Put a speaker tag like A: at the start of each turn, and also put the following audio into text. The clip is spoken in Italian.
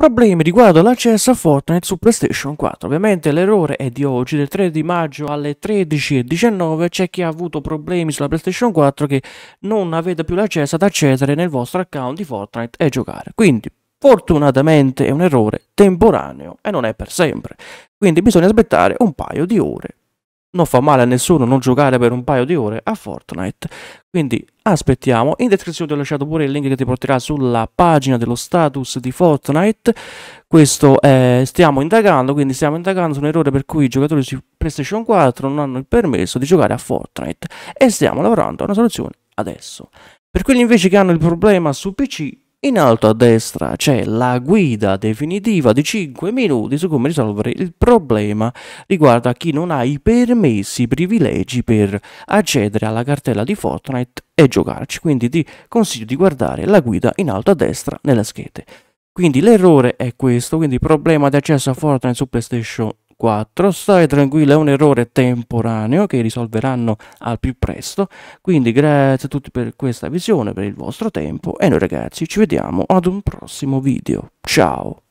A: Problemi riguardo l'accesso a Fortnite su PlayStation 4. Ovviamente l'errore è di oggi, del 3 di maggio alle 13.19 c'è chi ha avuto problemi sulla PlayStation 4 che non avete più l'accesso ad accedere nel vostro account di Fortnite e giocare. Quindi fortunatamente è un errore temporaneo e non è per sempre. Quindi bisogna aspettare un paio di ore non fa male a nessuno non giocare per un paio di ore a Fortnite. Quindi aspettiamo. In descrizione ti ho lasciato pure il link che ti porterà sulla pagina dello status di Fortnite. Questo è, eh, stiamo indagando, quindi stiamo indagando su un errore per cui i giocatori di PlayStation 4 non hanno il permesso di giocare a Fortnite e stiamo lavorando a una soluzione adesso. Per quelli invece che hanno il problema su PC in alto a destra c'è la guida definitiva di 5 minuti su come risolvere il problema riguardo a chi non ha i permessi, i privilegi per accedere alla cartella di Fortnite e giocarci. Quindi ti consiglio di guardare la guida in alto a destra nelle schede. Quindi l'errore è questo, quindi problema di accesso a Fortnite su PlayStation 4. Stai tranquillo, è un errore temporaneo che risolveranno al più presto. Quindi grazie a tutti per questa visione, per il vostro tempo e noi ragazzi ci vediamo ad un prossimo video. Ciao!